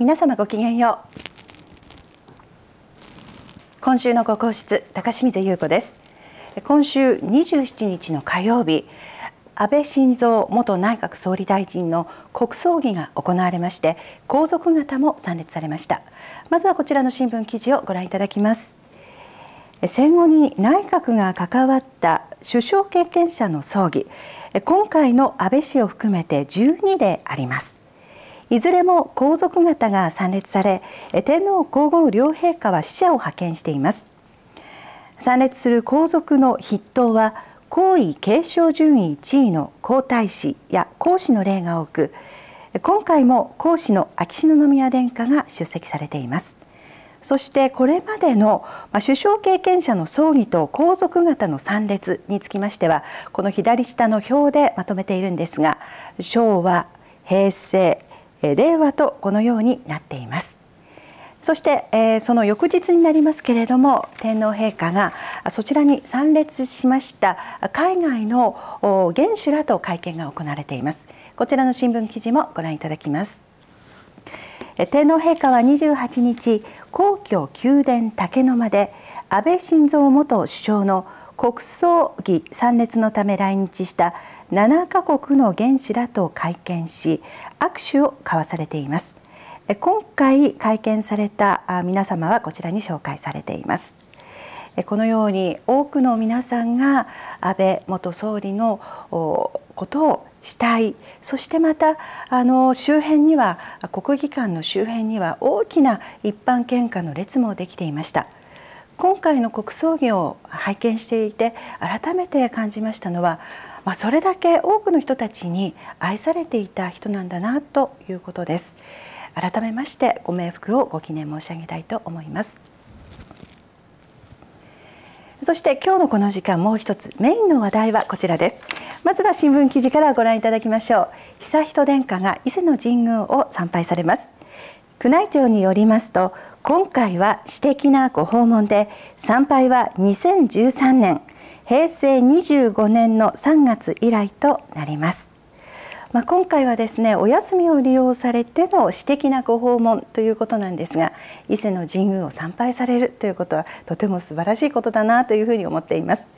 皆様ごきげんよう今週のご皇室高清水優子です今週27日の火曜日安倍晋三元内閣総理大臣の国葬儀が行われまして皇族方も参列されましたまずはこちらの新聞記事をご覧いただきます戦後に内閣が関わった首相経験者の葬儀今回の安倍氏を含めて12例ありますいずれも皇族方が参列され天皇皇后両陛下は使者を派遣しています参列する皇族の筆頭は皇位継承順位1位の皇太子や皇子の例が多く今回も皇子の秋篠宮殿下が出席されていますそしてこれまでの首相経験者の葬儀と皇族方の参列につきましてはこの左下の表でまとめているんですが昭和平成令和とこのようになっていますそして、えその翌日になりますけれども天皇陛下がそちらに参列しました海外の元首らと会見が行われていますこちらの新聞記事もご覧いただきます天皇陛下は28日皇居宮殿竹の間で安倍晋三元首相の国葬儀参列のため来日した7カ国の元首らと会見し握手を交わされています今回会見された皆様はこちらに紹介されていますこのように多くの皆さんが安倍元総理のことをしたいそしてまたあの周辺には国技館の周辺には大きな一般献花の列もできていました今回の国葬儀を拝見していて改めて感じましたのはまあ、それだけ多くの人たちに愛されていた人なんだなということです改めましてご冥福をご記念申し上げたいと思いますそして今日のこの時間もう一つメインの話題はこちらですまずは新聞記事からご覧いただきましょう久人殿下が伊勢の神宮を参拝されます宮内庁によりますと今回は私的なご訪問で参拝は2013年平成25年の3月以来となります。まあ、今回はですねお休みを利用されての私的なご訪問ということなんですが伊勢の神宮を参拝されるということはとても素晴らしいことだなというふうに思っています。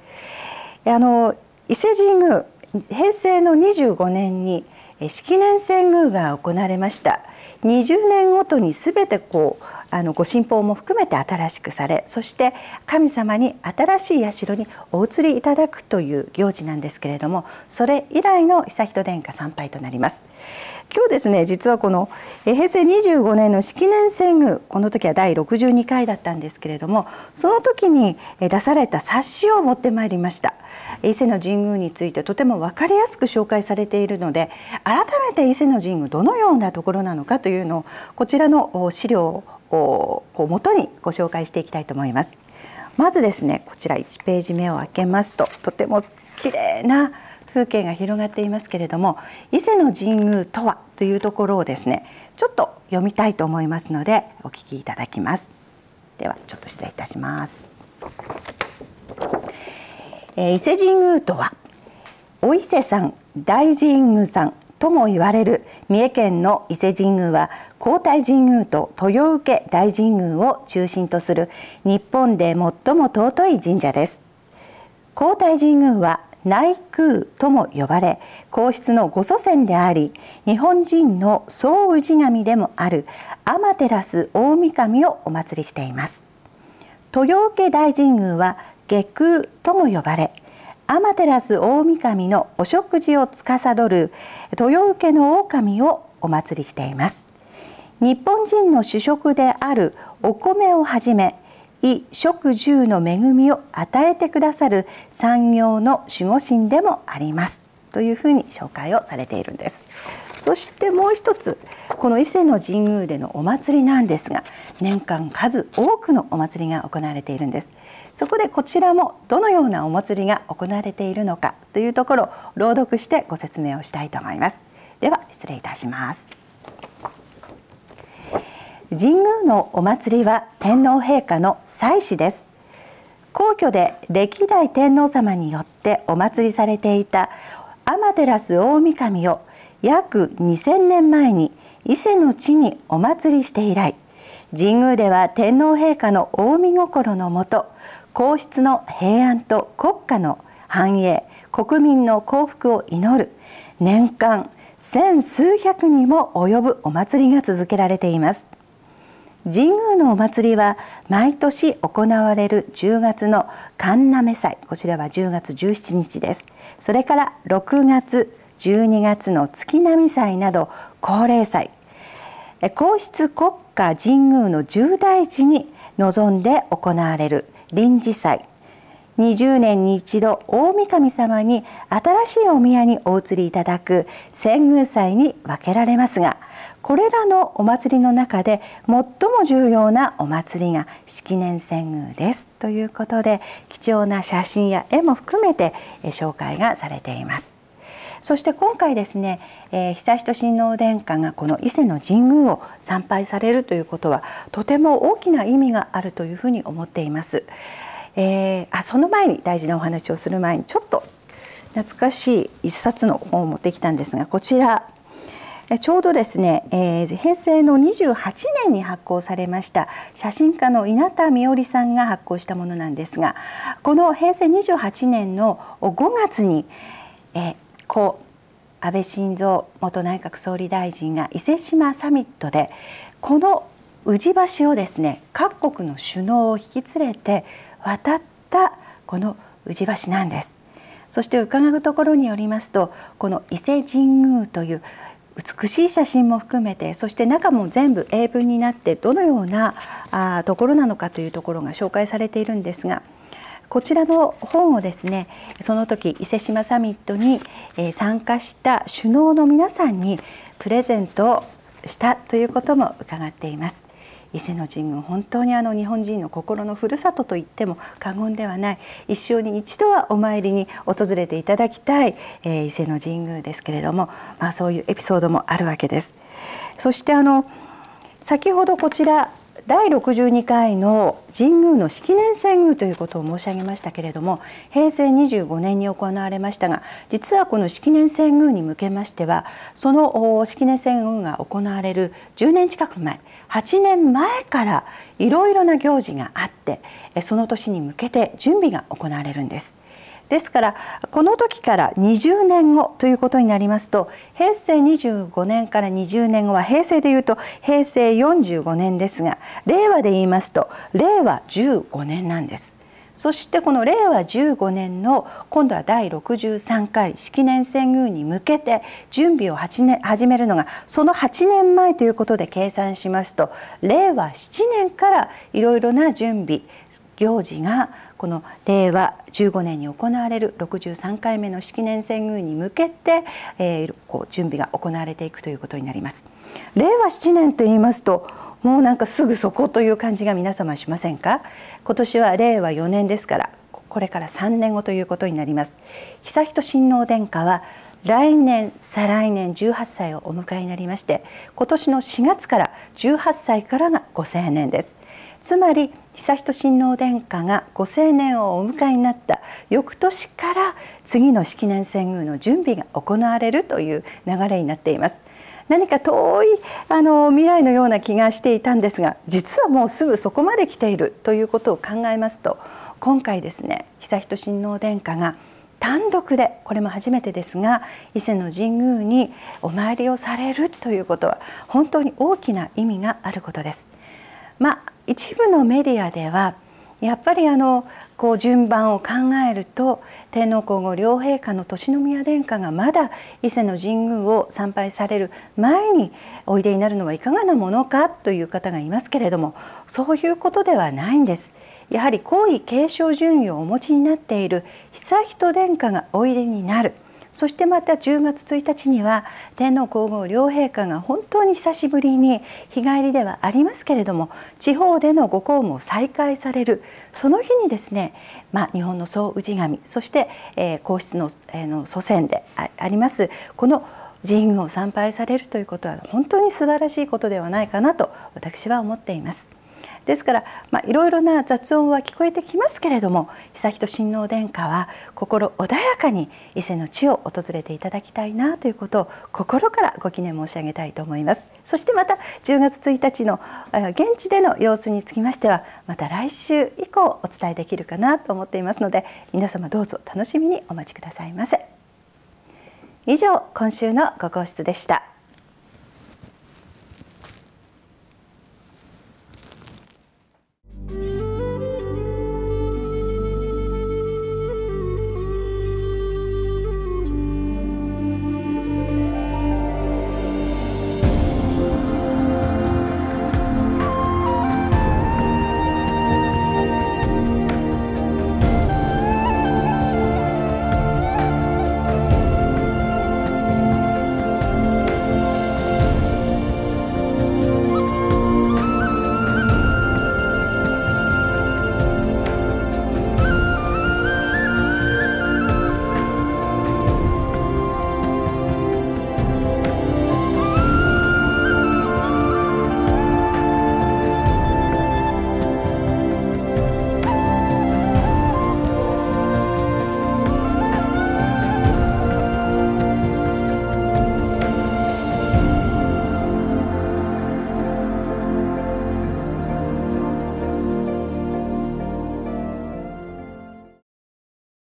あの伊勢神宮平成の25年に式年遷宮が行われました20年ごとに全てこうあのご神宝も含めて新しくされそして神様に新しい社にお移りいただくという行事なんですけれどもそれ以来の悠仁殿下参拝となります今日ですね実はこの平成25年の式年遷宮この時は第62回だったんですけれどもその時に出された冊子を持ってまいりました伊勢の神宮についてとても分かりやすく紹介されているので改めて伊勢の神宮どのようなところなのかというのをこちらの資料こう元にご紹介していきたいと思います。まずですねこちら1ページ目を開けますととても綺麗な風景が広がっていますけれども伊勢の神宮とはというところをですねちょっと読みたいと思いますのでお聞きいただきますではちょっと失礼いたします、えー、伊勢神宮とはお伊勢さん大神宮さんとも言われる三重県の伊勢神宮は皇太神宮と豊受大神宮を中心とする日本で最も尊い神社です皇太神宮は内宮とも呼ばれ皇室のご祖先であり日本人の総氏神でもある天照大神をお祭りしています豊受大神宮は下宮とも呼ばれ天照大神のお食事を司る豊受の狼をお祭りしています日本人の主食であるお米をはじめ衣食住の恵みを与えてくださる産業の守護神でもありますというふうに紹介をされているんですそしてもう一つこの伊勢の神宮でのお祭りなんですが年間数多くのお祭りが行われているんですそこでこちらもどのようなお祭りが行われているのかというところを朗読してご説明をしたいと思いますでは失礼いたします神宮のお祭りは天皇陛下の祭祀です皇居で歴代天皇様によってお祭りされていた天照大神を約2000年前に伊勢の地にお祭りして以来神宮では天皇陛下の大御心のもと皇室の平安と国家の繁栄国民の幸福を祈る年間千数百にも及ぶお祭りが続けられています神宮のお祭りは毎年行われる10月の神鍋祭こちらは10月17日ですそれから6月12月の月並祭など恒例祭皇室国家神宮の重大地に臨んで行われる臨時祭20年に一度大神様に新しいお宮にお移りいただく遷宮祭に分けられますがこれらのお祭りの中で最も重要なお祭りが式年遷宮ですということで貴重な写真や絵も含めて紹介がされています。そして今回ですね、えー、悠仁親王殿下がこの伊勢の神宮を参拝されるということはとても大きな意味があるというふうに思っています。えー、あその前に大事なお話をする前にちょっと懐かしい一冊の本を持ってきたんですがこちらちょうどですね、えー、平成の28年に発行されました写真家の稲田美織さんが発行したものなんですがこの平成28年の5月に、えー、故安倍晋三元内閣総理大臣が伊勢志摩サミットでこの宇治橋をですね各国の首脳を引き連れて渡ったこの宇治橋なんですそして伺うところによりますとこの伊勢神宮という美しい写真も含めてそして中も全部英文になってどのようなあところなのかというところが紹介されているんですがこちらの本をですねその時伊勢志摩サミットに参加した首脳の皆さんにプレゼントをしたということも伺っています伊勢の神宮本当にあの日本人の心のふるさとと言っても過言ではない一生に一度はお参りに訪れていただきたい、え伊勢の神宮ですけれども、まあ、そういうエピソードもあるわけです。そしてあの先ほどこちら第62回の神宮の式年遷宮ということを申し上げましたけれども平成25年に行われましたが実はこの式年遷宮に向けましてはその式年遷宮が行われる10年近く前8年前からいろいろな行事があってその年に向けて準備が行われるんです。ですからこの時から20年後ということになりますと平成25年から20年後は平成でいうと平成45年ですが令和で言いますと令和15年なんです。そしてこの令和15年の今度は第63回式年遷宮に向けて準備を始めるのがその8年前ということで計算しますと令和7年からいろいろな準備行事がこの令和15年に行われる63回目の式年遷宮に向けて、えー、こう準備が行われていくということになります令和7年と言いますともうなんかすぐそこという感じが皆様しませんか今年は令和4年ですからこれから3年後ということになります悠仁親王殿下は来年再来年18歳をお迎えになりまして今年の4月から18歳からがご成年ですつまり悠仁親王殿下がご成年をお迎えになった翌年から次の式年遷宮の準備が行われるという流れになっています。何か遠いあの未来のような気がしていたんですが実はもうすぐそこまで来ているということを考えますと今回ですね悠仁親王殿下が単独でこれも初めてですが伊勢の神宮にお参りをされるということは本当に大きな意味があることです。まあ一部のメディアではやっぱりあのこう順番を考えると天皇皇后両陛下の年宮殿下がまだ伊勢の神宮を参拝される前においでになるのはいかがなものかという方がいますけれどもそういうことではないんです。やはり皇位継承順位をお持ちになっている悠仁殿下がおいでになるそしてまた10月1日には天皇皇后両陛下が本当に久しぶりに日帰りではありますけれども地方でのご公務を再開されるその日にですね、まあ、日本の総氏神そして、えー、皇室の,、えー、の祖先でありますこの神宮を参拝されるということは本当に素晴らしいことではないかなと私は思っています。ですから、まあ、いろいろな雑音は聞こえてきますけれども悠仁親王殿下は心穏やかに伊勢の地を訪れていただきたいなということを心からご記念申し上げたいと思いますそしてまた10月1日の現地での様子につきましてはまた来週以降お伝えできるかなと思っていますので皆様どうぞ楽しみにお待ちくださいませ以上今週のご皇室でした